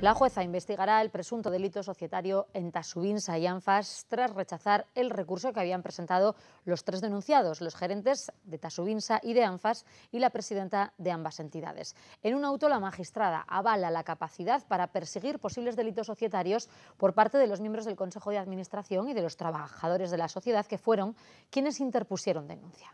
La jueza investigará el presunto delito societario en Tasubinsa y Anfas tras rechazar el recurso que habían presentado los tres denunciados, los gerentes de Tasubinsa y de Anfas y la presidenta de ambas entidades. En un auto, la magistrada avala la capacidad para perseguir posibles delitos societarios por parte de los miembros del Consejo de Administración y de los trabajadores de la sociedad que fueron quienes interpusieron denuncia.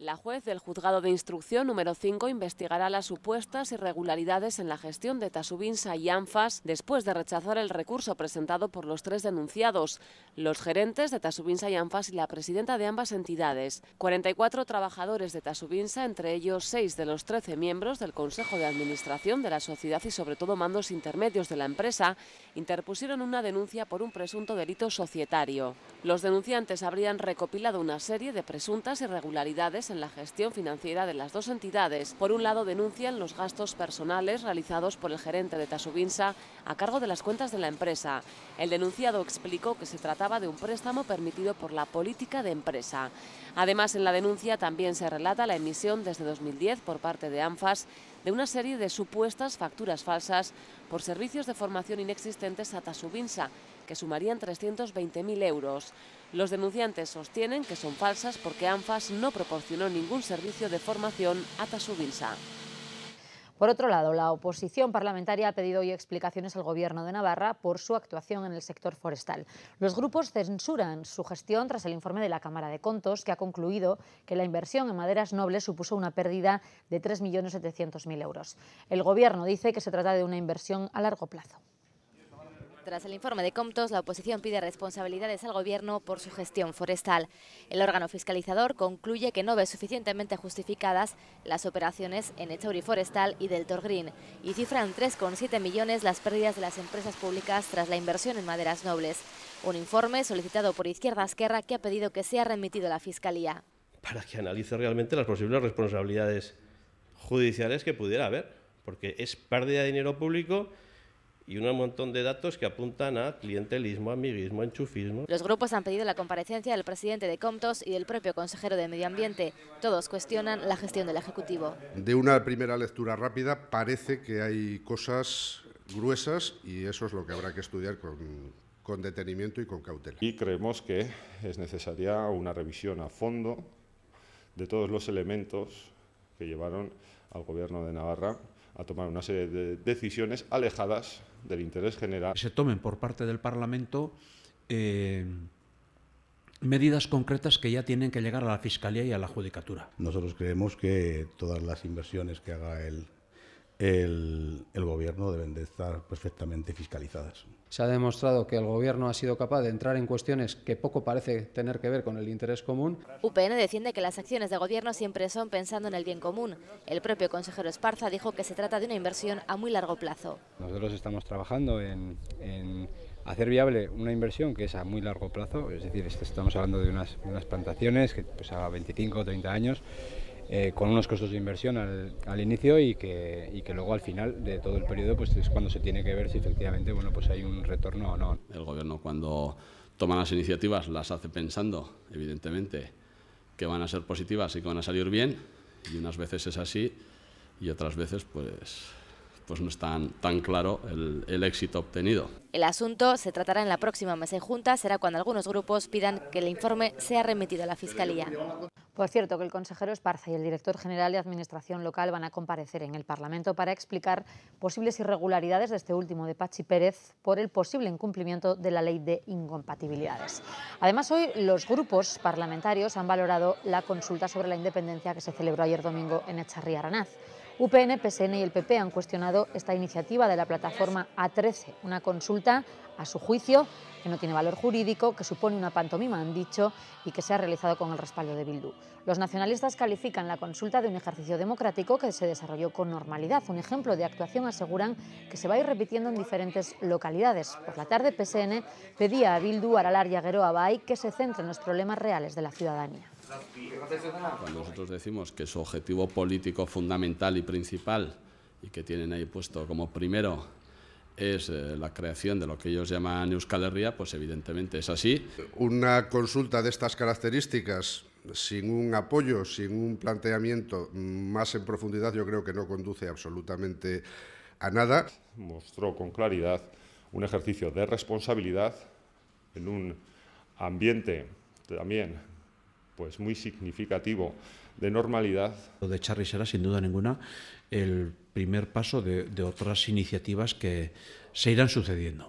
La juez del juzgado de instrucción número 5 investigará las supuestas irregularidades en la gestión de Tasubinsa y ANFAS después de rechazar el recurso presentado por los tres denunciados, los gerentes de Tasubinsa y ANFAS y la presidenta de ambas entidades, 44 trabajadores de Tasubinsa, entre ellos 6 de los 13 miembros del Consejo de Administración de la sociedad y sobre todo mandos intermedios de la empresa, interpusieron una denuncia por un presunto delito societario. Los denunciantes habrían recopilado una serie de presuntas irregularidades en la gestión financiera de las dos entidades. Por un lado, denuncian los gastos personales realizados por el gerente de Tasubinsa a cargo de las cuentas de la empresa. El denunciado explicó que se trataba de un préstamo permitido por la política de empresa. Además, en la denuncia también se relata la emisión desde 2010 por parte de ANFAS de una serie de supuestas facturas falsas por servicios de formación inexistentes a Tasubinsa, que sumarían 320.000 euros. Los denunciantes sostienen que son falsas porque ANFAS no proporcionó ningún servicio de formación a Tasubilsa. Por otro lado, la oposición parlamentaria ha pedido hoy explicaciones al Gobierno de Navarra por su actuación en el sector forestal. Los grupos censuran su gestión tras el informe de la Cámara de Contos, que ha concluido que la inversión en maderas nobles supuso una pérdida de 3.700.000 euros. El Gobierno dice que se trata de una inversión a largo plazo. Tras el informe de Comptos, la oposición pide responsabilidades al Gobierno por su gestión forestal. El órgano fiscalizador concluye que no ve suficientemente justificadas las operaciones en Echauri Forestal y Deltor Green y cifran 3,7 millones las pérdidas de las empresas públicas tras la inversión en maderas nobles. Un informe solicitado por Izquierda Esquerra que ha pedido que sea remitido a la Fiscalía. Para que analice realmente las posibles responsabilidades judiciales que pudiera haber, porque es pérdida de dinero público y un montón de datos que apuntan a clientelismo, amiguismo, enchufismo. Los grupos han pedido la comparecencia del presidente de Comtos y del propio consejero de Medio Ambiente. Todos cuestionan la gestión del Ejecutivo. De una primera lectura rápida parece que hay cosas gruesas y eso es lo que habrá que estudiar con, con detenimiento y con cautela. Y creemos que es necesaria una revisión a fondo de todos los elementos que llevaron al Gobierno de Navarra a tomar una serie de decisiones alejadas del interés general. Se tomen por parte del Parlamento eh, medidas concretas que ya tienen que llegar a la Fiscalía y a la Judicatura. Nosotros creemos que todas las inversiones que haga el, el, el Gobierno deben de estar perfectamente fiscalizadas. Se ha demostrado que el Gobierno ha sido capaz de entrar en cuestiones que poco parece tener que ver con el interés común. UPN defiende que las acciones de Gobierno siempre son pensando en el bien común. El propio consejero Esparza dijo que se trata de una inversión a muy largo plazo. Nosotros estamos trabajando en, hacer viable una inversión que es a muy largo plazo, es decir, estamos hablando de unas, unas plantaciones que pues, a 25 o 30 años eh, con unos costos de inversión al, al inicio y que, y que, luego al final de todo el periodo pues es cuando se tiene que ver si efectivamente bueno, pues hay un retorno o no. El gobierno cuando toma las iniciativas las hace pensando, evidentemente, que van a ser positivas y que van a salir bien y unas veces es así y otras veces pues pues no está tan, claro el, el, éxito obtenido. El asunto se tratará en la próxima mesa en junta, será cuando algunos grupos pidan que el informe sea remitido a la Fiscalía. Por cierto, que el consejero Esparza y el director general de Administración Local van a comparecer en el Parlamento para explicar posibles irregularidades de este último de Pachi Pérez por el posible incumplimiento de la ley de incompatibilidades. Además, hoy los grupos parlamentarios han valorado la consulta sobre la independencia que se celebró ayer domingo en Echarri Aranaz. UPN, PSN y el PP han cuestionado esta iniciativa de la plataforma A13, una consulta, a su juicio, que no tiene valor jurídico, que supone una pantomima, han dicho, y que se ha realizado con el respaldo de Bildu. Los nacionalistas califican la consulta de un ejercicio democrático que se desarrolló con normalidad. Un ejemplo de actuación aseguran que se va a ir repitiendo en diferentes localidades. Por la tarde, PSN pedía a Bildu, Aralar y Aguero que se centren en los problemas reales de la ciudadanía. Cuando nosotros decimos que su objetivo político fundamental y principal, y que tienen ahí puesto como primero, es eh, la creación de lo que ellos llaman Euskal Herria, pues evidentemente es así. Una consulta de estas características, sin un apoyo, sin un planteamiento más en profundidad, yo creo que no conduce absolutamente a nada. Mostró con claridad un ejercicio de responsabilidad en un ambiente también pues muy significativo de normalidad. Lo de Charlie será sin duda ninguna el primer paso de, otras iniciativas que se irán sucediendo.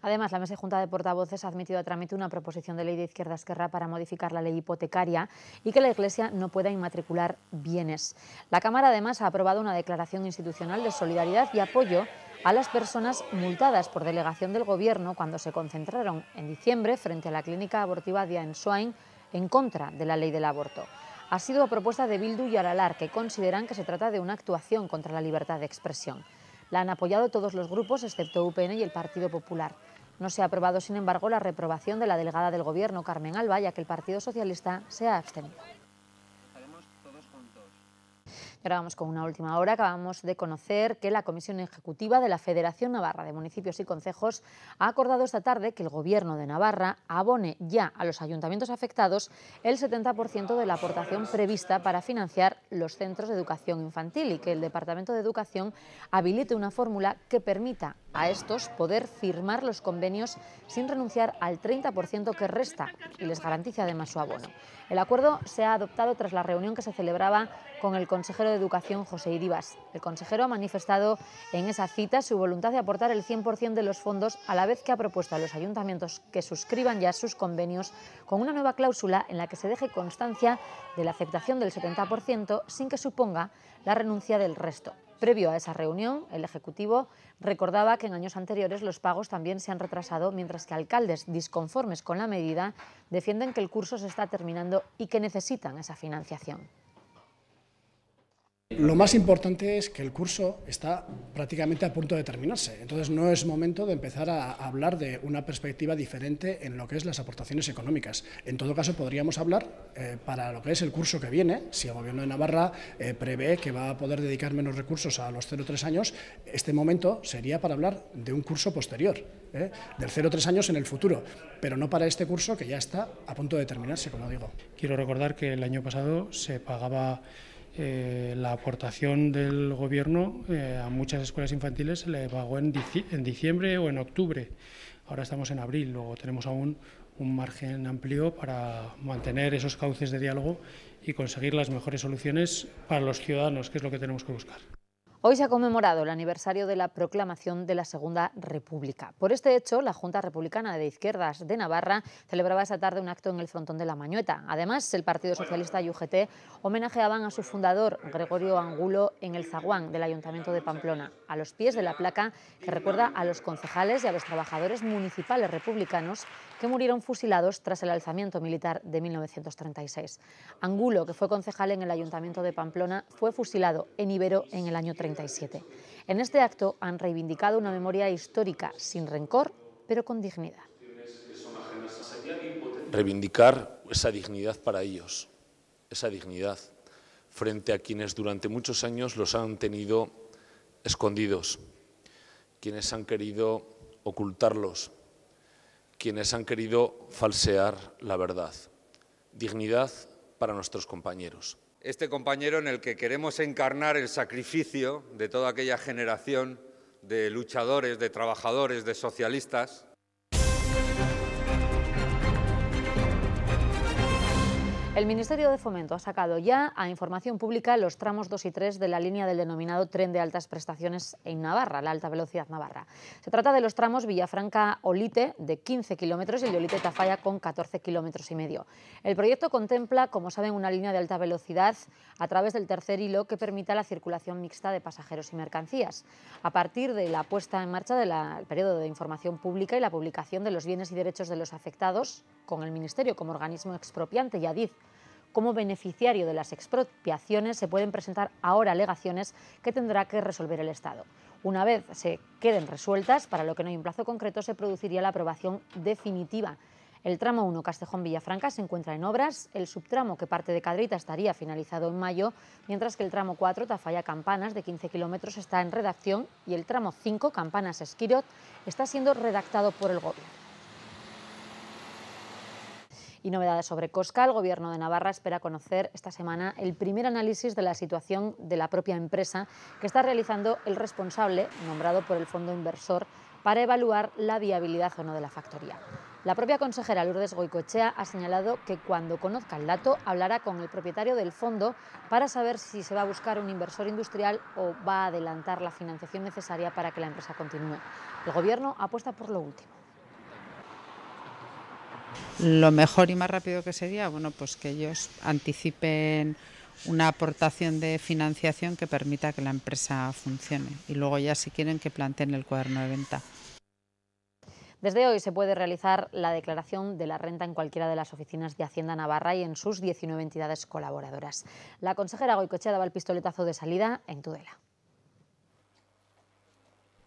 Además, la mesa Junta de Portavoces ha admitido a trámite una proposición de ley de Izquierda Esquerra para modificar la ley hipotecaria y que la Iglesia no pueda inmatricular bienes. La Cámara, además, ha aprobado una declaración institucional de solidaridad y apoyo a las personas multadas por delegación del Gobierno cuando se concentraron en diciembre frente a la clínica abortiva de Swain en contra de la ley del aborto. Ha sido a propuesta de Bildu y Aralar, que consideran que se trata de una actuación contra la libertad de expresión. La han apoyado todos los grupos, excepto UPN y el Partido Popular. No se ha aprobado, sin embargo, la reprobación de la delegada del Gobierno, Carmen Alba, ya que el Partido Socialista se ha abstenido ahora vamos con una última hora. Acabamos de conocer que la Comisión Ejecutiva de la Federación Navarra de Municipios y Concejos ha acordado esta tarde que el Gobierno de Navarra abone ya a los ayuntamientos afectados el 70% de la aportación prevista para financiar los centros de educación infantil y que el Departamento de Educación habilite una fórmula que permita a estos poder firmar los convenios sin renunciar al 30% que resta y les garantice además su abono. El acuerdo se ha adoptado tras la reunión que se celebraba con el consejero de Educación José Idivas, El consejero ha manifestado en esa cita su voluntad de aportar el 100% de los fondos a la vez que ha propuesto a los ayuntamientos que suscriban ya sus convenios con una nueva cláusula en la que se deje constancia de la aceptación del 70% sin que suponga la renuncia del resto. Previo a esa reunión, el Ejecutivo recordaba que en años anteriores los pagos también se han retrasado, mientras que alcaldes disconformes con la medida defienden que el curso se está terminando y que necesitan esa financiación. Lo más importante es que el curso está prácticamente a punto de terminarse, entonces no es momento de empezar a hablar de una perspectiva diferente en lo que es las aportaciones económicas. En todo caso, podríamos hablar eh, para lo que es el curso que viene, si el Gobierno de Navarra eh, prevé que va a poder dedicar menos recursos a los 0-3 años, este momento sería para hablar de un curso posterior, eh, del 0-3 años en el futuro, pero no para este curso que ya está a punto de terminarse, como digo. Quiero recordar que el año pasado se pagaba eh, la aportación del gobierno eh, a muchas escuelas infantiles se le pagó en, diciembre o en octubre. Ahora estamos en abril, luego tenemos aún un margen amplio para mantener esos cauces de diálogo y conseguir las mejores soluciones para los ciudadanos, que es lo que tenemos que buscar. Hoy se ha conmemorado el aniversario de la proclamación de la Segunda República. Por este hecho, la Junta Republicana de Izquierdas de Navarra celebraba esa tarde un acto en el frontón de la Mañueta. Además, el Partido Socialista y UGT homenajeaban a su fundador, Gregorio Angulo, en el zaguán del Ayuntamiento de Pamplona, a los pies de la placa que recuerda a los concejales y a los trabajadores municipales republicanos que murieron fusilados tras el alzamiento militar de 1936. Angulo, que fue concejal en el Ayuntamiento de Pamplona, fue fusilado en Ibero en el año 30. En este acto han reivindicado una memoria histórica sin rencor, pero con dignidad. Reivindicar esa dignidad para ellos, esa dignidad, frente a quienes durante muchos años los han tenido escondidos, quienes han querido ocultarlos, quienes han querido falsear la verdad. Dignidad para nuestros compañeros este compañero en el que queremos encarnar el sacrificio de toda aquella generación de luchadores, de trabajadores, de socialistas, El Ministerio de Fomento ha sacado ya a información pública los tramos 2 y 3 de la línea del denominado Tren de Altas Prestaciones en Navarra, la Alta Velocidad Navarra. Se trata de los tramos Villafranca-Olite de 15 kilómetros y el de Olite-Tafalla con 14 kilómetros y medio. El proyecto contempla, como saben, una línea de alta velocidad a través del tercer hilo que permita la circulación mixta de pasajeros y mercancías. A partir de la puesta en marcha del periodo de información pública y la publicación de los bienes y derechos de los afectados, con el Ministerio como organismo expropiante y como beneficiario de las expropiaciones, se pueden presentar ahora alegaciones que tendrá que resolver el Estado. Una vez se queden resueltas, para lo que no hay un plazo concreto, se produciría la aprobación definitiva. El tramo 1 Castejón-Villafranca se encuentra en obras, el subtramo que parte de Cadrita estaría finalizado en mayo, mientras que el tramo 4 Tafalla-Campanas de 15 kilómetros está en redacción y el tramo 5 Campanas-Esquirot está siendo redactado por el Gobierno. Y novedades sobre Cosca, el Gobierno de Navarra espera conocer esta semana el primer análisis de la situación de la propia empresa que está realizando el responsable, nombrado por el fondo inversor, para evaluar la viabilidad o no de la factoría. La propia consejera Lourdes Goicochea ha señalado que cuando conozca el dato hablará con el propietario del fondo para saber si se va a buscar un inversor industrial o va a adelantar la financiación necesaria para que la empresa continúe. El Gobierno apuesta por lo último. Lo mejor y más rápido que sería, bueno, pues que ellos anticipen una aportación de financiación que permita que la empresa funcione y luego ya si quieren que planteen el cuaderno de venta. Desde hoy se puede realizar la declaración de la renta en cualquiera de las oficinas de Hacienda Navarra y en sus 19 entidades colaboradoras. La consejera Goicochea daba el pistoletazo de salida en Tudela.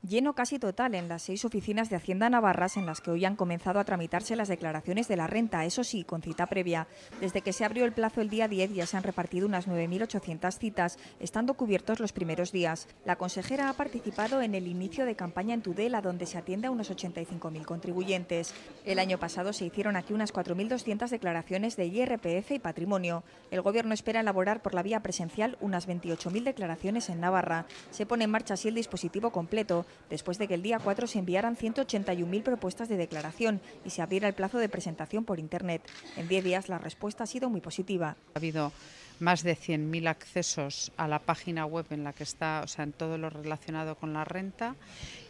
Lleno casi total en las seis oficinas de Hacienda Navarras en las que hoy han comenzado a tramitarse las declaraciones de la renta, eso sí, con cita previa. Desde que se abrió el plazo el día 10 ya se han repartido unas 9.800 citas, estando cubiertos los primeros días. La consejera ha participado en el inicio de campaña en Tudela, donde se atiende a unos 85.000 contribuyentes. El año pasado se hicieron aquí unas 4.200 declaraciones de IRPF y patrimonio. El Gobierno espera elaborar por la vía presencial unas 28.000 declaraciones en Navarra. Se pone en marcha así el dispositivo completo después de que el día 4 se enviaran 181.000 propuestas de declaración y se abriera el plazo de presentación por Internet. En 10 días la respuesta ha sido muy positiva. Ha habido más de 100.000 accesos a la página web en la que está, o sea, en todo lo relacionado con la renta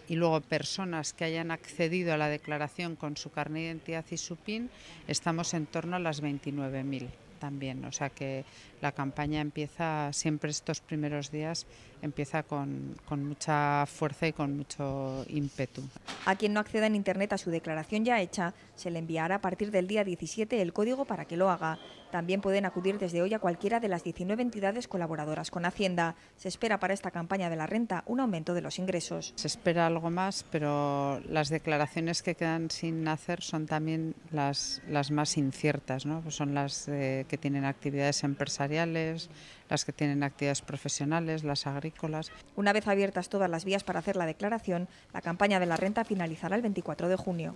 y luego personas que hayan accedido a la declaración con su carnet de identidad y su PIN, estamos en torno a las 29.000 también. O sea que la campaña empieza siempre estos primeros días, empieza con, con mucha fuerza y con mucho ímpetu. A quien no acceda en Internet a su declaración ya hecha, se le enviará a partir del día 17 el código para que lo haga. También pueden acudir desde hoy a cualquiera de las 19 entidades colaboradoras con Hacienda. Se espera para esta campaña de la renta un aumento de los ingresos. Se espera algo más, pero las declaraciones que quedan sin hacer son también las, más inciertas. ¿no? Pues son las eh, que tienen actividades empresariales, las que tienen actividades profesionales, las agrícolas. Una vez abiertas todas las vías para hacer la declaración, la campaña de la renta finalizará el 24 de junio.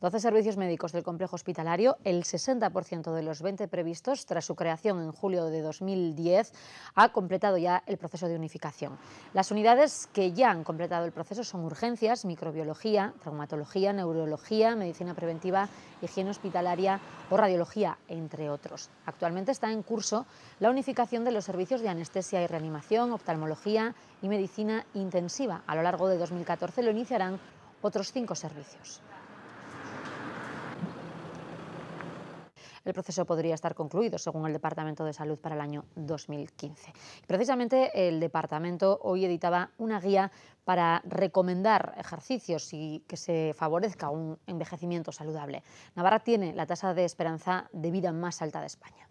12 servicios médicos del complejo hospitalario, el 60% de los 20 previstos tras su creación en julio de 2010, ha completado ya el proceso de unificación. Las unidades que ya han completado el proceso son urgencias, microbiología, traumatología, neurología, medicina preventiva, higiene hospitalaria o radiología, entre otros. Actualmente está en curso la unificación de los servicios de anestesia y reanimación, oftalmología y medicina intensiva. A lo largo de 2014 lo iniciarán otros cinco servicios. el proceso podría estar concluido, según el Departamento de Salud, para el año 2015. Precisamente el Departamento hoy editaba una guía para recomendar ejercicios y que se favorezca un envejecimiento saludable. Navarra tiene la tasa de esperanza de vida más alta de España.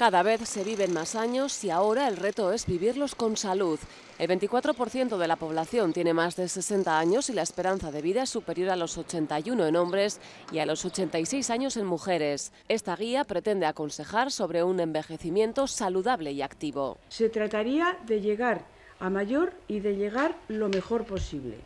Cada vez se viven más años y ahora el reto es vivirlos con salud. El 24% de la población tiene más de 60 años y la esperanza de vida es superior a los 81 en hombres y a los 86 años en mujeres. Esta guía pretende aconsejar sobre un envejecimiento saludable y activo. Se trataría de llegar a mayor y de llegar lo mejor posible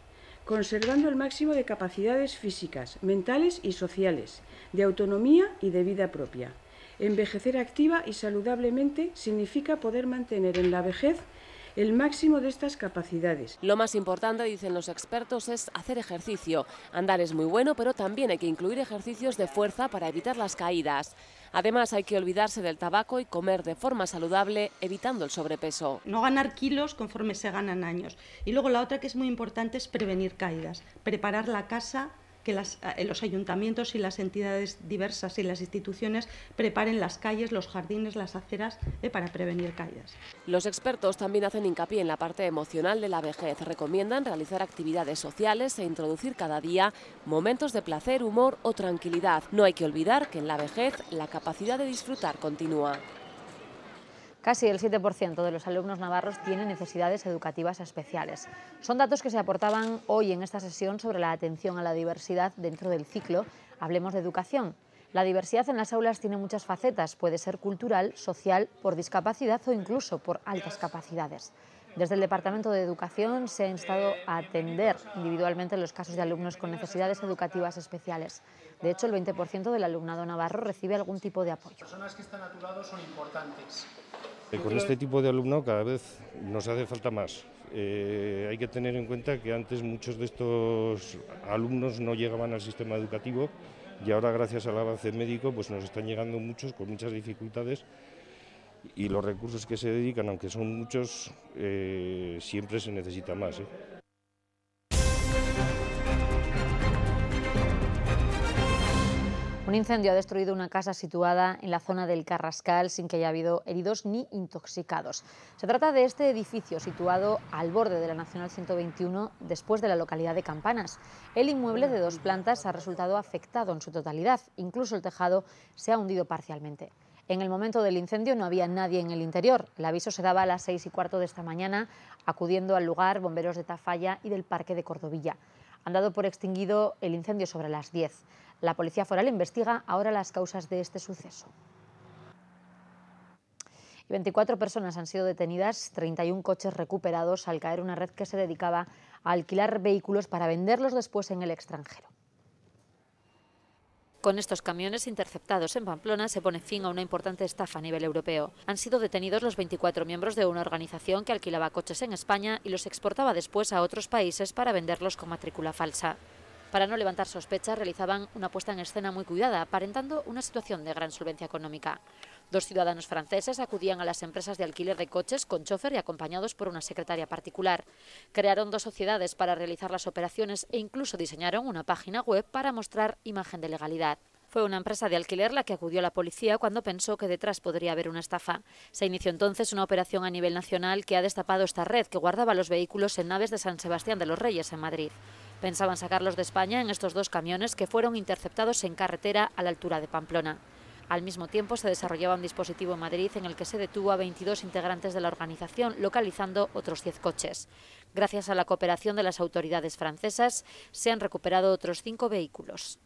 conservando el máximo de capacidades físicas, mentales y sociales, de autonomía y de vida propia. Envejecer activa y saludablemente significa poder mantener en la vejez el máximo de estas capacidades. Lo más importante, dicen los expertos, es hacer ejercicio. Andar es muy bueno, pero también hay que incluir ejercicios de fuerza para evitar las caídas. Además, hay que olvidarse del tabaco y comer de forma saludable, evitando el sobrepeso. No ganar kilos conforme se ganan años. Y luego la otra que es muy importante es prevenir caídas, preparar la casa que eh, los ayuntamientos y las entidades diversas y las instituciones preparen las calles, los jardines, las aceras eh, para prevenir caídas. Los expertos también hacen hincapié en la parte emocional de la vejez. Recomiendan realizar actividades sociales e introducir cada día momentos de placer, humor o tranquilidad. No hay que olvidar que en la vejez la capacidad de disfrutar continúa. Casi el 7% de los alumnos navarros tienen necesidades educativas especiales. Son datos que se aportaban hoy en esta sesión sobre la atención a la diversidad dentro del ciclo Hablemos de Educación. La diversidad en las aulas tiene muchas facetas, puede ser cultural, social, por discapacidad o incluso por altas capacidades. Desde el Departamento de Educación se ha instado a atender individualmente los casos de alumnos con necesidades educativas especiales. De hecho, el 20% del alumnado navarro recibe algún tipo de apoyo. Las personas que están son importantes. Con este tipo de alumno cada vez nos hace falta más. Eh, hay que tener en cuenta que antes muchos de estos alumnos no llegaban al sistema educativo y ahora gracias al avance médico pues nos están llegando muchos con muchas dificultades y los recursos que se dedican, aunque son muchos, eh, siempre se necesita más. ¿eh? Un incendio ha destruido una casa situada en la zona del Carrascal sin que haya habido heridos ni intoxicados. Se trata de este edificio situado al borde de la Nacional 121 después de la localidad de Campanas. El inmueble de dos plantas ha resultado afectado en su totalidad, incluso el tejado se ha hundido parcialmente. En el momento del incendio no había nadie en el interior. El aviso se daba a las seis y cuarto de esta mañana, acudiendo al lugar bomberos de Tafalla y del Parque de Cordovilla. Han dado por extinguido el incendio sobre las 10. La Policía Foral investiga ahora las causas de este suceso. 24 personas han sido detenidas, 31 coches recuperados al caer una red que se dedicaba a alquilar vehículos para venderlos después en el extranjero. Con estos camiones interceptados en Pamplona se pone fin a una importante estafa a nivel europeo. Han sido detenidos los 24 miembros de una organización que alquilaba coches en España y los exportaba después a otros países para venderlos con matrícula falsa. Para no levantar sospechas, realizaban una puesta en escena muy cuidada, aparentando una situación de gran solvencia económica. Dos ciudadanos franceses acudían a las empresas de alquiler de coches con chofer y acompañados por una secretaria particular. Crearon dos sociedades para realizar las operaciones e incluso diseñaron una página web para mostrar imagen de legalidad. Fue una empresa de alquiler la que acudió a la policía cuando pensó que detrás podría haber una estafa. Se inició entonces una operación a nivel nacional que ha destapado esta red que guardaba los vehículos en naves de San Sebastián de los Reyes en Madrid. Pensaban sacarlos de España en estos dos camiones que fueron interceptados en carretera a la altura de Pamplona. Al mismo tiempo se desarrollaba un dispositivo en Madrid en el que se detuvo a 22 integrantes de la organización, localizando otros 10 coches. Gracias a la cooperación de las autoridades francesas, se han recuperado otros cinco vehículos.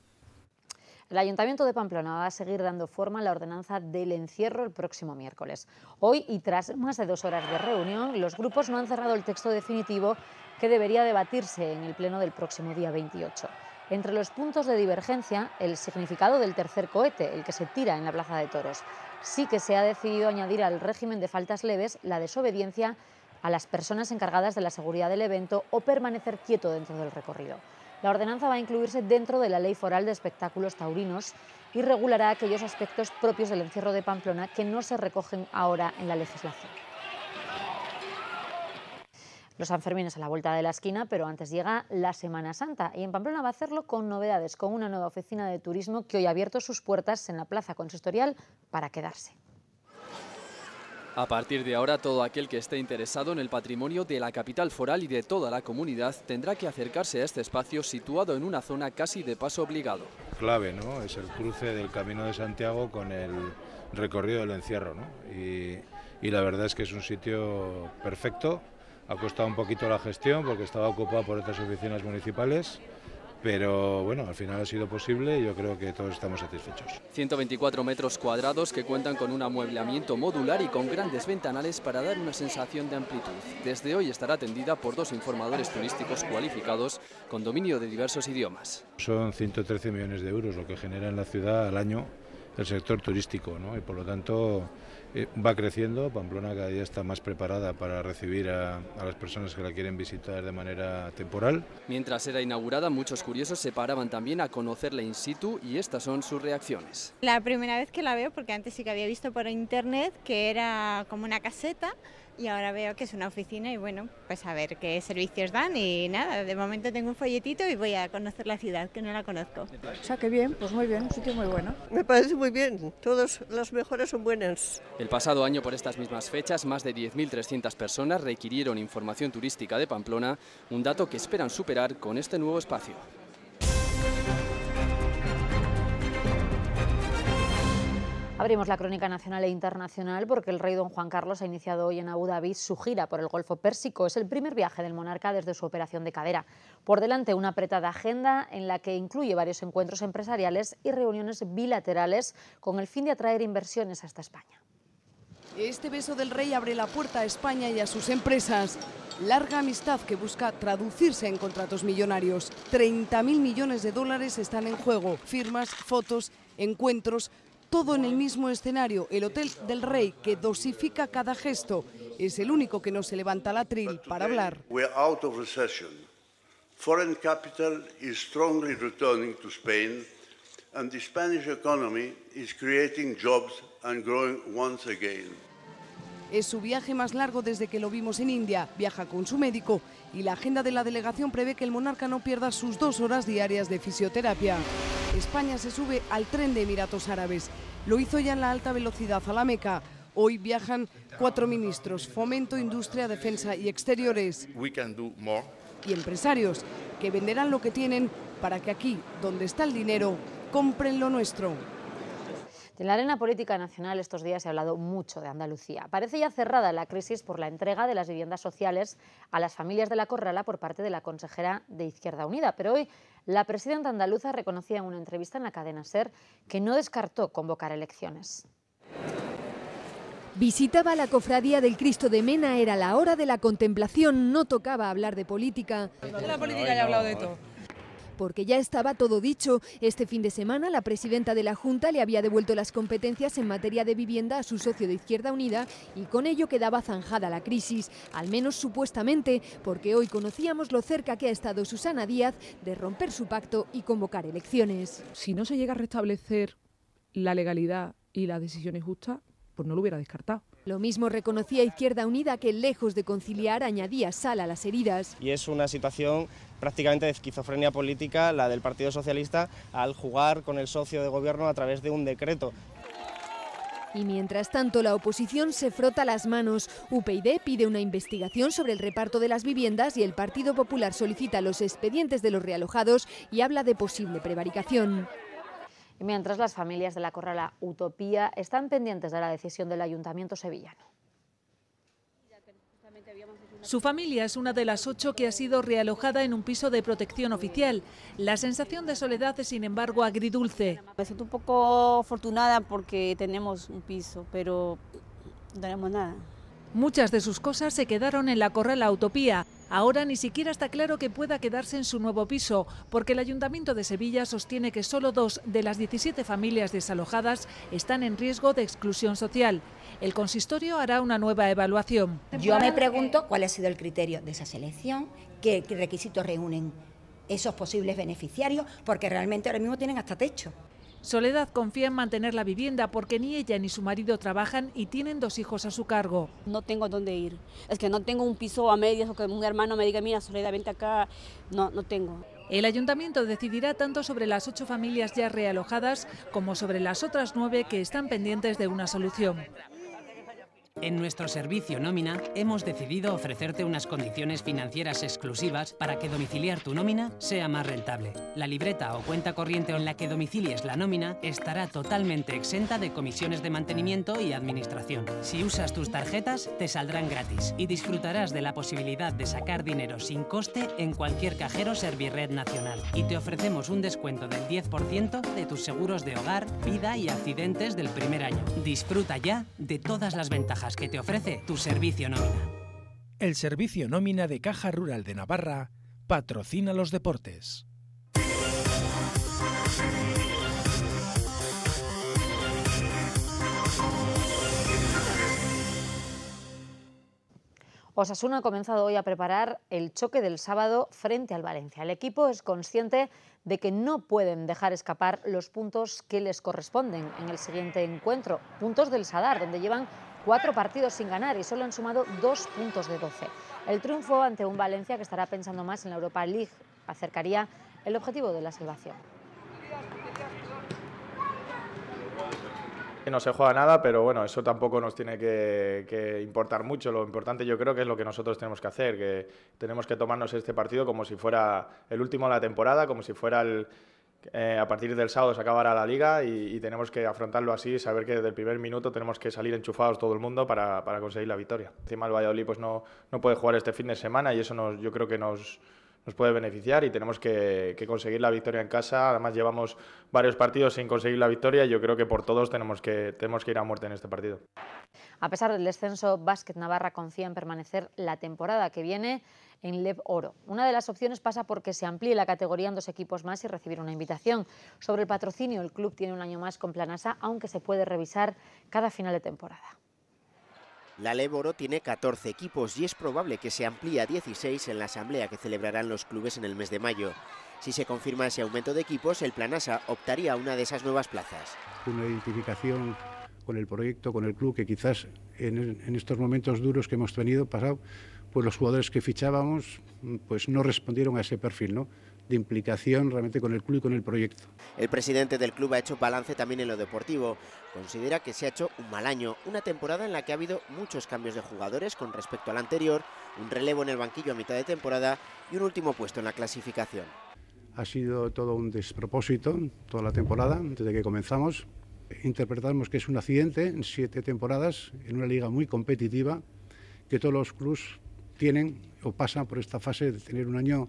El Ayuntamiento de Pamplona va a seguir dando forma a la ordenanza del encierro el próximo miércoles. Hoy y tras más de dos horas de reunión, los grupos no han cerrado el texto definitivo que debería debatirse en el Pleno del próximo día 28. Entre los puntos de divergencia, el significado del tercer cohete, el que se tira en la Plaza de Toros. Sí que se ha decidido añadir al régimen de faltas leves la desobediencia a las personas encargadas de la seguridad del evento o permanecer quieto dentro del recorrido. La ordenanza va a incluirse dentro de la Ley Foral de Espectáculos Taurinos y regulará aquellos aspectos propios del encierro de Pamplona que no se recogen ahora en la legislación. Los Sanfermines a la vuelta de la esquina, pero antes llega la Semana Santa y en Pamplona va a hacerlo con novedades, con una nueva oficina de turismo que hoy ha abierto sus puertas en la Plaza Consistorial para quedarse. A partir de ahora, todo aquel que esté interesado en el patrimonio de la capital foral y de toda la comunidad tendrá que acercarse a este espacio situado en una zona casi de paso obligado. Clave, ¿no? Es el cruce del Camino de Santiago con el recorrido del encierro, ¿no? Y, la verdad es que es un sitio perfecto. Ha costado un poquito la gestión porque estaba ocupada por otras oficinas municipales pero bueno, al final ha sido posible y yo creo que todos estamos satisfechos. 124 metros cuadrados que cuentan con un amueblamiento modular y con grandes ventanales para dar una sensación de amplitud. Desde hoy estará atendida por dos informadores turísticos cualificados con dominio de diversos idiomas. Son 113 millones de euros lo que genera en la ciudad al año el sector turístico ¿no? y por lo tanto eh, va creciendo, Pamplona cada día está más preparada para recibir a, las personas que la quieren visitar de manera temporal. Mientras era inaugurada, muchos curiosos se paraban también a conocerla in situ y estas son sus reacciones. La primera vez que la veo, porque antes sí que había visto por internet que era como una caseta y ahora veo que es una oficina y bueno, pues a ver qué servicios dan y nada, de momento tengo un folletito y voy a conocer la ciudad que no la conozco. O sea, que bien, pues muy bien, un sitio muy bueno. Me parece muy bien, todas las mejores son buenas. El pasado año por estas mismas fechas, más de 10.300 personas requirieron información turística de Pamplona, un dato que esperan superar con este nuevo espacio. Abrimos la crónica nacional e internacional porque el rey don Juan Carlos ha iniciado hoy en Abu Dhabi su gira por el Golfo Pérsico. Es el primer viaje del monarca desde su operación de cadera. Por delante una apretada agenda en la que incluye varios encuentros empresariales y reuniones bilaterales con el fin de atraer inversiones hasta España. Este beso del rey abre la puerta a España y a sus empresas. Larga amistad que busca traducirse en contratos millonarios. 30.000 millones de dólares están en juego. Firmas, fotos, encuentros, todo en el mismo escenario, el Hotel del Rey, que dosifica cada gesto, es el único que no se levanta la tril para hablar. Es su viaje más largo desde que lo vimos en India. Viaja con su médico y la agenda de la delegación prevé que el monarca no pierda sus dos horas diarias de fisioterapia. España se sube al tren de Emiratos Árabes. Lo hizo ya en la alta velocidad a la Meca. Hoy viajan cuatro ministros, Fomento, Industria, Defensa y Exteriores. Y empresarios, que venderán lo que tienen para que aquí, donde está el dinero, compren lo nuestro. En la arena política nacional estos días se ha hablado mucho de Andalucía. Parece ya cerrada la crisis por la entrega de las viviendas sociales a las familias de la Corrala por parte de la consejera de Izquierda Unida. Pero hoy la presidenta andaluza reconocía en una entrevista en la cadena SER que no descartó convocar elecciones. Visitaba la cofradía del Cristo de Mena, era la hora de la contemplación, no tocaba hablar de política. la política ya ha hablado de todo porque ya estaba todo dicho. Este fin de semana la presidenta de la Junta le había devuelto las competencias en materia de vivienda a su socio de Izquierda Unida y con ello quedaba zanjada la crisis, al menos supuestamente, porque hoy conocíamos lo cerca que ha estado Susana Díaz de romper su pacto y convocar elecciones. Si no se llega a restablecer la legalidad y las decisiones justas, pues no lo hubiera descartado. Lo mismo reconocía Izquierda Unida que lejos de conciliar añadía sal a las heridas. Y es una situación prácticamente de esquizofrenia política la del Partido Socialista al jugar con el socio de gobierno a través de un decreto. Y mientras tanto, la oposición se frota las manos. UPyD pide una investigación sobre el reparto de las viviendas y el Partido Popular solicita los expedientes de los realojados y habla de posible prevaricación. Y mientras las familias de la Corrala Utopía están pendientes de la decisión del Ayuntamiento sevillano. Su familia es una de las ocho que ha sido realojada en un piso de protección oficial. La sensación de soledad es, sin embargo, agridulce. Me siento un poco afortunada porque tenemos un piso, pero no tenemos nada. Muchas de sus cosas se quedaron en la Corrala Utopía. Ahora ni siquiera está claro que pueda quedarse en su nuevo piso, porque el Ayuntamiento de Sevilla sostiene que solo dos de las 17 familias desalojadas están en riesgo de exclusión social. El consistorio hará una nueva evaluación. Yo me pregunto cuál ha sido el criterio de esa selección, qué requisitos reúnen esos posibles beneficiarios, porque realmente ahora mismo tienen hasta techo. Soledad confía en mantener la vivienda porque ni ella ni su marido trabajan y tienen dos hijos a su cargo. No tengo dónde ir. Es que no tengo un piso a medias o que un hermano me diga, mira, Soledad, vente acá. No, no tengo. El ayuntamiento decidirá tanto sobre las ocho familias ya realojadas como sobre las otras nueve que están pendientes de una solución. En nuestro servicio nómina hemos decidido ofrecerte unas condiciones financieras exclusivas para que domiciliar tu nómina sea más rentable. La libreta o cuenta corriente en la que domicilies la nómina estará totalmente exenta de comisiones de mantenimiento y administración. Si usas tus tarjetas, te saldrán gratis y disfrutarás de la posibilidad de sacar dinero sin coste en cualquier cajero Servirred Nacional. Y te ofrecemos un descuento del 10% de tus seguros de hogar, vida y accidentes del primer año. Disfruta ya de todas las ventajas que te ofrece tu servicio nómina. El servicio nómina de Caja Rural de Navarra patrocina los deportes. Osasuna ha comenzado hoy a preparar el choque del sábado frente al Valencia. El equipo es consciente de que no pueden dejar escapar los puntos que les corresponden en el siguiente encuentro, puntos del Sadar, donde llevan cuatro partidos sin ganar y solo han sumado dos puntos de doce. El triunfo ante un Valencia que estará pensando más en la Europa League acercaría el objetivo de la salvación. no se juega nada, pero bueno, eso tampoco nos tiene que, que, importar mucho. Lo importante yo creo que es lo que nosotros tenemos que hacer, que tenemos que tomarnos este partido como si fuera el último de la temporada, como si fuera el, eh, a partir del sábado se acabará la liga y, tenemos que afrontarlo así, saber que desde el primer minuto tenemos que salir enchufados todo el mundo para, conseguir la victoria. Encima el Valladolid pues no, no puede jugar este fin de semana y eso yo creo que nos, puede beneficiar y tenemos que, conseguir la victoria en casa. Además llevamos varios partidos sin conseguir la victoria y yo creo que por todos tenemos que, tenemos que ir a muerte en este partido. A pesar del descenso, Básquet Navarra confía en permanecer la temporada que viene en Lev Oro. Una de las opciones pasa porque se amplíe la categoría en dos equipos más y recibir una invitación. Sobre el patrocinio, el club tiene un año más con Planasa, aunque se puede revisar cada final de temporada. La Oro tiene 14 equipos y es probable que se amplíe a 16 en la asamblea que celebrarán los clubes en el mes de mayo. Si se confirma ese aumento de equipos, el Planasa optaría a una de esas nuevas plazas. Una identificación con el proyecto, con el club, que quizás en, en estos momentos duros que hemos tenido pasado, pues los jugadores que fichábamos pues no respondieron a ese perfil, ¿no? de implicación realmente con el club y con el proyecto. El presidente del club ha hecho balance también en lo deportivo. Considera que se ha hecho un mal año, una temporada en la que ha habido muchos cambios de jugadores con respecto al anterior, un relevo en el banquillo a mitad de temporada y un último puesto en la clasificación. Ha sido todo un despropósito toda la temporada, desde que comenzamos. Interpretamos que es un accidente en siete temporadas, en una liga muy competitiva, que todos los clubes tienen o pasan por esta fase de tener un año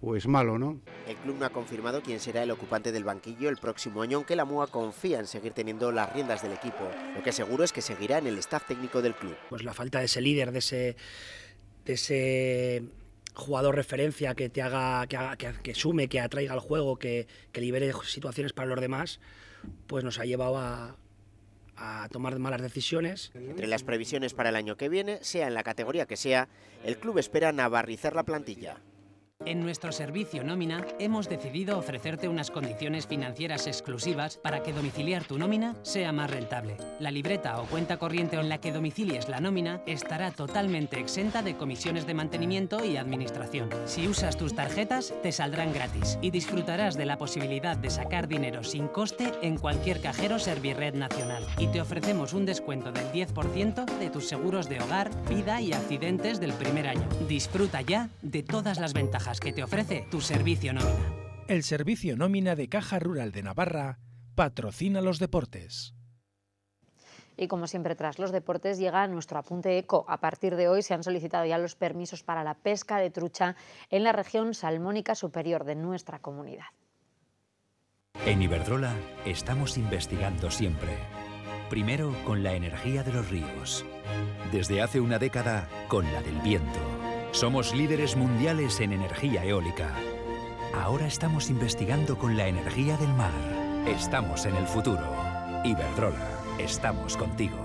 pues malo, ¿no? El club no ha confirmado quién será el ocupante del banquillo el próximo año, aunque la MUA confía en seguir teniendo las riendas del equipo. Lo que seguro es que seguirá en el staff técnico del club. Pues la falta de ese líder, de ese, de ese jugador referencia que te haga, que, haga, sume, que atraiga al juego, que, que libere situaciones para los demás, pues nos ha llevado a, a tomar malas decisiones. Entre las previsiones para el año que viene, sea en la categoría que sea, el club espera navarrizar la plantilla. En nuestro servicio nómina hemos decidido ofrecerte unas condiciones financieras exclusivas para que domiciliar tu nómina sea más rentable. La libreta o cuenta corriente en la que domicilies la nómina estará totalmente exenta de comisiones de mantenimiento y administración. Si usas tus tarjetas, te saldrán gratis y disfrutarás de la posibilidad de sacar dinero sin coste en cualquier cajero Servirred Nacional. Y te ofrecemos un descuento del 10% de tus seguros de hogar, vida y accidentes del primer año. Disfruta ya de todas las ventajas que te ofrece tu servicio nómina. El servicio nómina de Caja Rural de Navarra patrocina los deportes. Y como siempre, tras los deportes llega nuestro apunte eco. A partir de hoy se han solicitado ya los permisos para la pesca de trucha en la región salmónica superior de nuestra comunidad. En Iberdrola estamos investigando siempre. Primero con la energía de los ríos. Desde hace una década con la del viento somos líderes mundiales en energía eólica. Ahora estamos investigando con la energía del mar. Estamos en el futuro. Iberdrola, estamos contigo.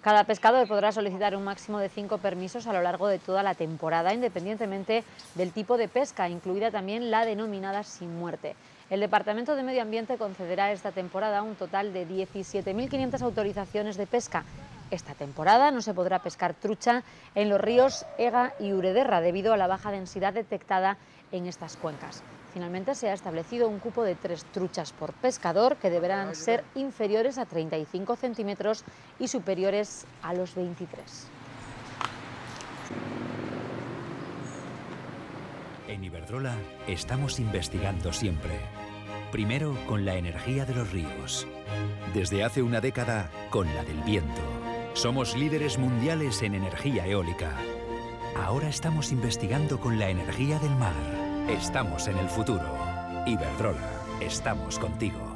Cada pescador podrá solicitar un máximo de cinco permisos a lo largo de toda la temporada, independientemente del tipo de pesca, incluida también la denominada sin muerte. El Departamento de Medio Ambiente concederá esta temporada un total de 17.500 autorizaciones de pesca, esta temporada no se podrá pescar trucha en los ríos Ega y Urederra debido a la baja densidad detectada en estas cuencas. Finalmente se ha establecido un cupo de tres truchas por pescador que deberán ser inferiores a 35 centímetros y superiores a los 23. En Iberdrola estamos investigando siempre. Primero con la energía de los ríos. Desde hace una década con la del viento somos líderes mundiales en energía eólica. Ahora estamos investigando con la energía del mar. Estamos en el futuro. Iberdrola, estamos contigo.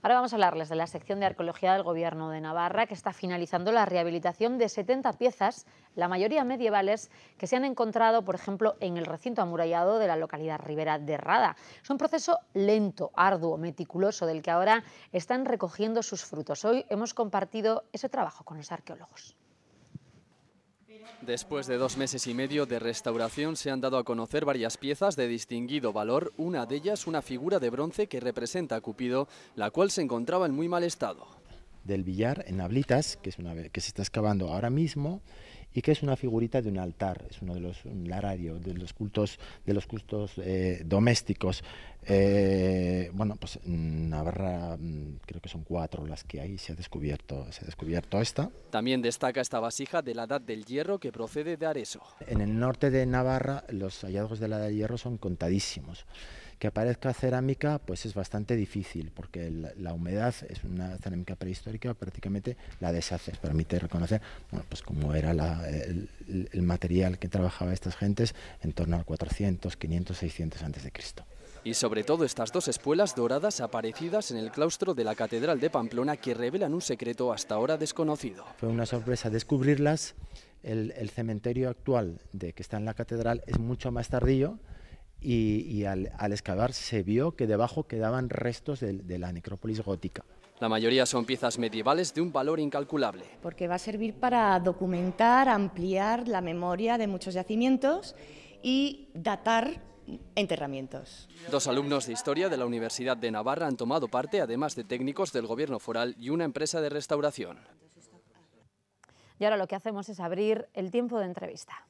Ahora vamos a hablarles de la sección de arqueología del Gobierno de Navarra, que está finalizando la rehabilitación de 70 piezas, la mayoría medievales, que se han encontrado, por ejemplo, en el recinto amurallado de la localidad Ribera de Rada. Es un proceso lento, arduo, meticuloso, del que ahora están recogiendo sus frutos. Hoy hemos compartido ese trabajo con los arqueólogos. Después de dos meses y medio de restauración se han dado a conocer varias piezas de distinguido valor, una de ellas una figura de bronce que representa a Cupido, la cual se encontraba en muy mal estado. Del billar en Ablitas, que es una que se está excavando ahora mismo, y que es una figurita de un altar, es uno de los un de los cultos, de los cultos eh, domésticos. Eh, bueno, pues en Navarra mm, creo que son cuatro las que hay, se ha descubierto, se ha descubierto esta. También destaca esta vasija de la edad del hierro que procede de Areso. En el norte de Navarra los hallazgos de la edad del hierro son contadísimos. Que aparezca cerámica pues es bastante difícil porque la, humedad es una cerámica prehistórica, prácticamente la deshace, permite reconocer bueno, pues cómo era el, material que trabajaba estas gentes en torno al 400, 500, 600 antes de Cristo. Y sobre todo estas dos espuelas doradas aparecidas en el claustro de la Catedral de Pamplona que revelan un secreto hasta ahora desconocido. Fue una sorpresa descubrirlas. El, el cementerio actual de que está en la catedral es mucho más tardío, y, al, excavar se vio que debajo quedaban restos de, de la necrópolis gótica. La mayoría son piezas medievales de un valor incalculable. Porque va a servir para documentar, ampliar la memoria de muchos yacimientos y datar enterramientos. Dos alumnos de historia de la Universidad de Navarra han tomado parte, además de técnicos del gobierno foral y una empresa de restauración. Y ahora lo que hacemos es abrir el tiempo de entrevista.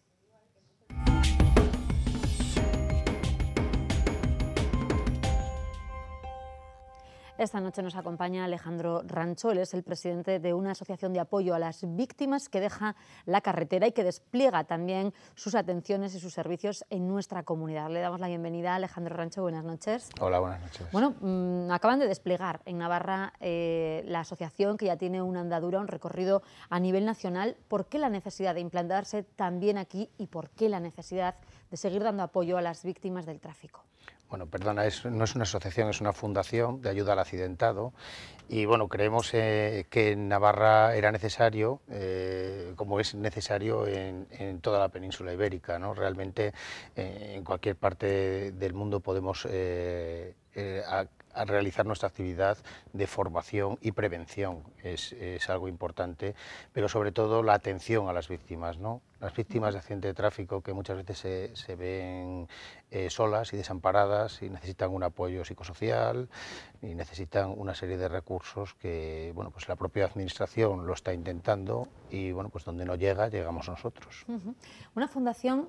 Esta noche nos acompaña Alejandro Rancholes, es el presidente de una asociación de apoyo a las víctimas que deja la carretera y que despliega también sus atenciones y sus servicios en nuestra comunidad. Le damos la bienvenida a Alejandro Rancho, buenas noches. Hola, buenas noches. Bueno, mm, acaban de desplegar en Navarra eh, la asociación que ya tiene una andadura, un recorrido a nivel nacional. ¿Por qué la necesidad de implantarse también aquí y por qué la necesidad de seguir dando apoyo a las víctimas del tráfico? bueno, perdona, es, no es una asociación, es una fundación de ayuda al accidentado y bueno, creemos eh, que en Navarra era necesario, eh, como es necesario en, toda la península ibérica, ¿no? Realmente eh, en cualquier parte del mundo podemos a realizar nuestra actividad de formación y prevención. Es, algo importante, pero sobre todo la atención a las víctimas. ¿no? Las víctimas de accidente de tráfico que muchas veces se, se ven eh, solas y desamparadas y necesitan un apoyo psicosocial y necesitan una serie de recursos que bueno, pues la propia administración lo está intentando y bueno, pues donde no llega, llegamos nosotros. Una fundación,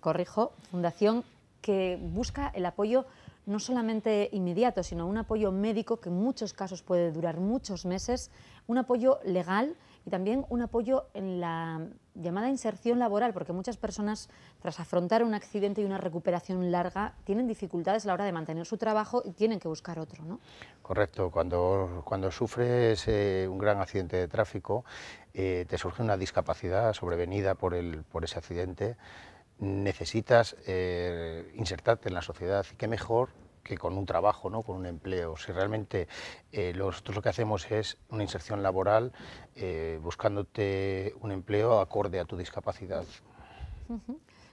corrijo, fundación que busca el apoyo no solamente inmediato, sino un apoyo médico que en muchos casos puede durar muchos meses, un apoyo legal y también un apoyo en la llamada inserción laboral, porque muchas personas tras afrontar un accidente y una recuperación larga tienen dificultades a la hora de mantener su trabajo y tienen que buscar otro, ¿no? Correcto, cuando, cuando sufres eh, un gran accidente de tráfico, eh, te surge una discapacidad sobrevenida por, el, por ese accidente, necesitas eh, insertarte en la sociedad y qué mejor que con un trabajo, ¿no? con un empleo. Si realmente eh, nosotros lo que hacemos es una inserción laboral eh, buscándote un empleo acorde a tu discapacidad.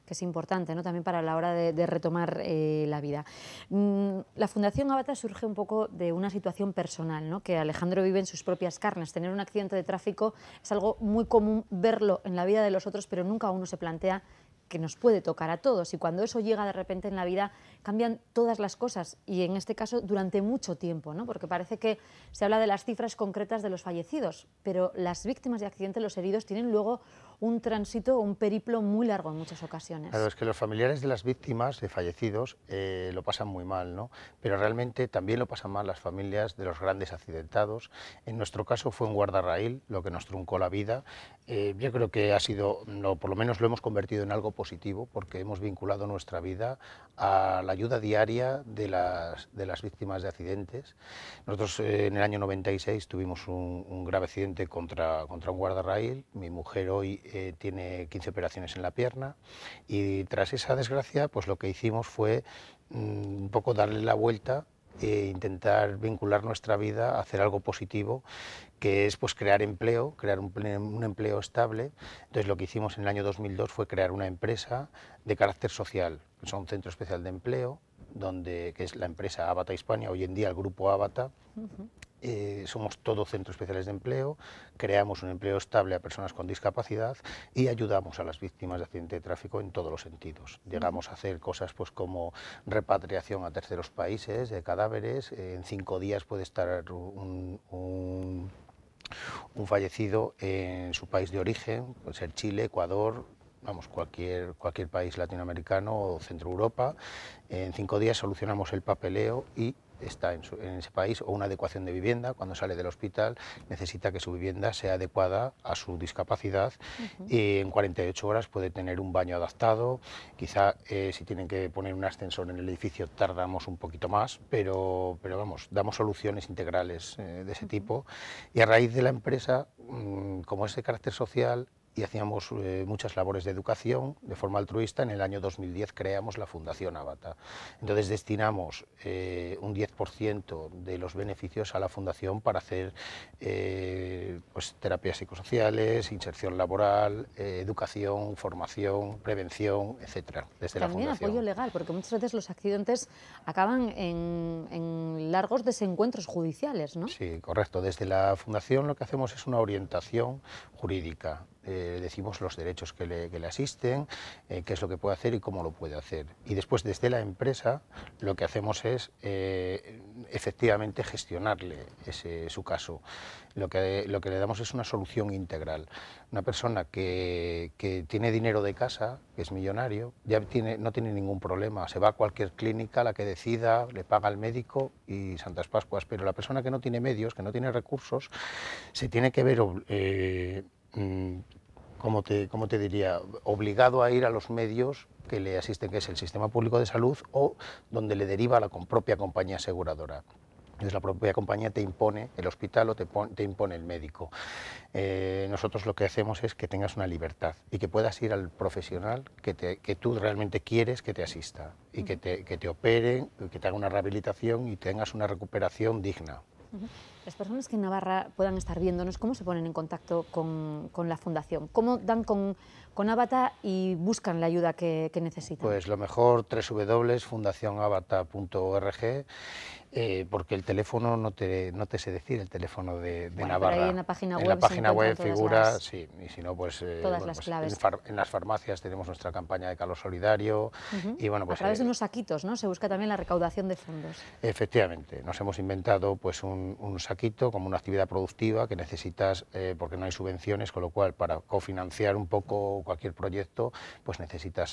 Que es importante ¿no? también para la hora de, retomar la vida. Mm, la Fundación Avatar surge un poco de una situación personal, ¿no? que Alejandro vive en sus propias carnes. Tener un accidente de tráfico es algo muy común verlo en la vida de los otros, pero nunca uno se plantea que nos puede tocar a todos y cuando eso llega de repente en la vida cambian todas las cosas y en este caso durante mucho tiempo, ¿no? porque parece que se habla de las cifras concretas de los fallecidos, pero las víctimas de accidentes, los heridos, tienen luego un tránsito, un periplo muy largo en muchas ocasiones. Claro, es que los familiares de las víctimas de fallecidos eh, lo pasan muy mal, ¿no? Pero realmente también lo pasan mal las familias de los grandes accidentados. En nuestro caso fue un guardarraíl lo que nos truncó la vida. Eh, yo creo que ha sido, no, por lo menos lo hemos convertido en algo positivo porque hemos vinculado nuestra vida a la la ayuda diaria de las, víctimas de accidentes. Nosotros eh, en el año 96 tuvimos un, grave accidente contra, contra un guardarrail. Mi mujer hoy eh, tiene 15 operaciones en la pierna y tras esa desgracia pues lo que hicimos fue mm, un poco darle la vuelta e intentar vincular nuestra vida a hacer algo positivo, que es pues, crear empleo, crear un, un, empleo estable. Entonces lo que hicimos en el año 2002 fue crear una empresa de carácter social, son pues, un centro especial de empleo, donde, que es la empresa Avata Hispania, hoy en día el grupo Avata. Eh, somos todos centros especiales de empleo, creamos un empleo estable a personas con discapacidad y ayudamos a las víctimas de accidente de tráfico en todos los sentidos. Llegamos a hacer cosas pues, como repatriación a terceros países de cadáveres. Eh, en cinco días puede estar un, un fallecido en su país de origen, puede ser Chile, Ecuador, vamos, cualquier, cualquier país latinoamericano o centro Europa. En cinco días solucionamos el papeleo y está en, ese país o una adecuación de vivienda. Cuando sale del hospital necesita que su vivienda sea adecuada a su discapacidad y en 48 horas puede tener un baño adaptado. Quizá eh, si tienen que poner un ascensor en el edificio tardamos un poquito más, pero, pero vamos, damos soluciones integrales eh, de ese tipo. Y a raíz de la empresa, mm, como es de carácter social, y hacíamos eh, muchas labores de educación de forma altruista. En el año 2010 creamos la Fundación Avata. Entonces destinamos eh, un 10% de los beneficios a la Fundación para hacer eh, pues, terapias psicosociales, inserción laboral, educación, formación, prevención, etc. Desde la fundación. apoyo legal, porque muchas veces los accidentes acaban en, en largos desencuentros judiciales, ¿no? Sí, correcto. Desde la Fundación lo que hacemos es una orientación jurídica eh, decimos los derechos que le, asisten, eh, qué es lo que puede hacer y cómo lo puede hacer. Y después desde la empresa lo que hacemos es eh, efectivamente gestionarle su caso. Lo que, lo que le damos es una solución integral. Una persona que, que tiene dinero de casa, que es millonario, ya tiene, no tiene ningún problema, se va a cualquier clínica, la que decida, le paga al médico y Santas Pascuas, pero la persona que no tiene medios, que no tiene recursos, se tiene que ver Mm, como te, te diría, obligado a ir a los medios que le asisten, que es el sistema público de salud o donde le deriva la propia compañía aseguradora. Entonces la propia compañía te impone el hospital o te, te impone el médico. Eh, nosotros lo que hacemos es que tengas una libertad y que puedas ir al profesional que, tú realmente quieres que te asista y que, te, que te operen, que te haga una rehabilitación y tengas una recuperación digna. Las personas que en Navarra puedan estar viéndonos, ¿cómo se ponen en contacto con, la Fundación? ¿Cómo dan con, con Avata y buscan la ayuda que, que necesitan? Pues lo mejor, www.fundacionavata.org eh, porque el teléfono no te, no te sé decir, el teléfono de, de Navarra. en la página web, figura, sí, y si no, pues, eh, todas las pues, En, las farmacias tenemos nuestra campaña de calor solidario. y bueno, pues, A través de eh, unos saquitos, ¿no? Se busca también la recaudación de fondos. Efectivamente, nos hemos inventado pues un, saquito como una actividad productiva que necesitas, porque no hay subvenciones, con lo cual para cofinanciar un poco cualquier proyecto, pues necesitas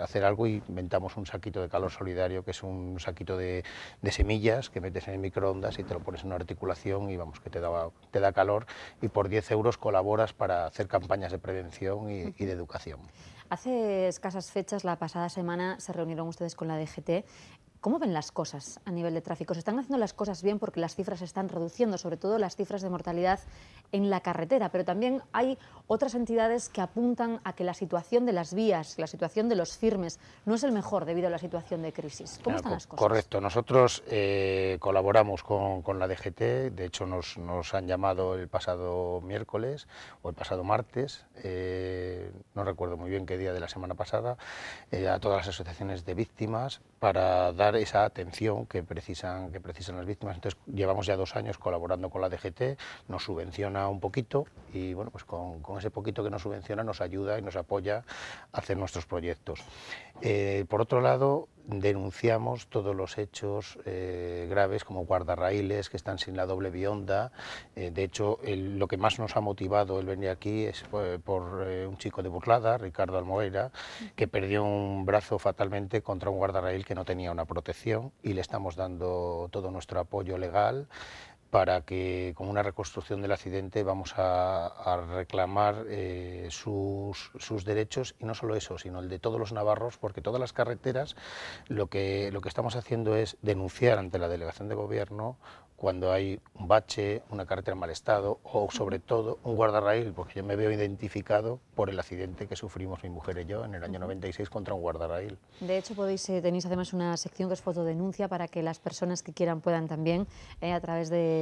hacer algo y inventamos un saquito de calor solidario que es un saquito de, de que metes en el microondas y te lo pones en una articulación y vamos, que te da, te da calor y por 10 euros colaboras para hacer campañas de prevención y de educación. Hace escasas fechas, la pasada semana, se reunieron ustedes con la DGT ¿Cómo ven las cosas a nivel de tráfico? ¿Se están haciendo las cosas bien porque las cifras se están reduciendo, sobre todo las cifras de mortalidad en la carretera? Pero también hay otras entidades que apuntan a que la situación de las vías, la situación de los firmes, no es el mejor debido a la situación de crisis. ¿Cómo están las cosas? Correcto. Nosotros eh, colaboramos con, la DGT, de hecho nos, han llamado el pasado miércoles o el pasado martes, eh, no recuerdo muy bien qué día de la semana pasada, eh, a todas las asociaciones de víctimas para dar esa atención que precisan, que precisan las víctimas. Entonces, llevamos ya dos años colaborando con la DGT, nos subvenciona un poquito y, bueno, pues con, con ese poquito que nos subvenciona nos ayuda y nos apoya a hacer nuestros proyectos. Eh, por otro lado, denunciamos todos los hechos eh, graves como guardarraíles que están sin la doble bionda. Eh, de hecho, lo que más nos ha motivado el venir aquí es por un chico de Burlada, Ricardo Almoera, que perdió un brazo fatalmente contra un guardarraíl que no tenía una protección y le estamos dando todo nuestro apoyo legal para que con una reconstrucción del accidente vamos a, reclamar eh, sus, derechos y no solo eso, sino el de todos los navarros, porque todas las carreteras lo que, lo que estamos haciendo es denunciar ante la delegación de gobierno cuando hay un bache, una carretera en mal estado o sobre todo un guardarraíl, porque yo me veo identificado por el accidente que sufrimos mi mujer y yo en el año 96 contra un guardarraíl. De hecho podéis, eh, tenéis además una sección que es fotodenuncia para que las personas que quieran puedan también eh, a través de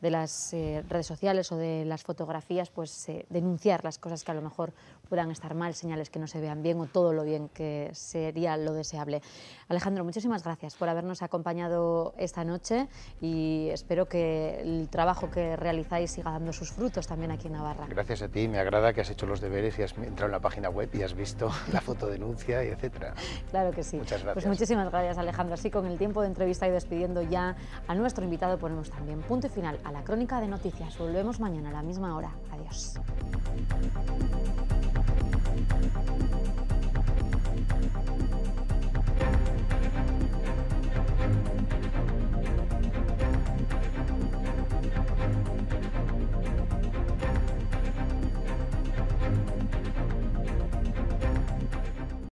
de, las eh, redes sociales o de las fotografías, pues eh, denunciar las cosas que a lo mejor puedan estar mal, señales que no se vean bien o todo lo bien que sería lo deseable. Alejandro, muchísimas gracias por habernos acompañado esta noche y espero que el trabajo que realizáis siga dando sus frutos también aquí en Navarra. Gracias a ti, me agrada que has hecho los deberes y has entrado en la página web y has visto la fotodenuncia y etcétera. Claro que sí. Muchas pues gracias. Pues muchísimas gracias, Alejandro. Así con el tiempo de entrevista y despidiendo ya a nuestro invitado ponemos también punto y final a la crónica de noticias. Volvemos mañana a la misma hora. Adiós.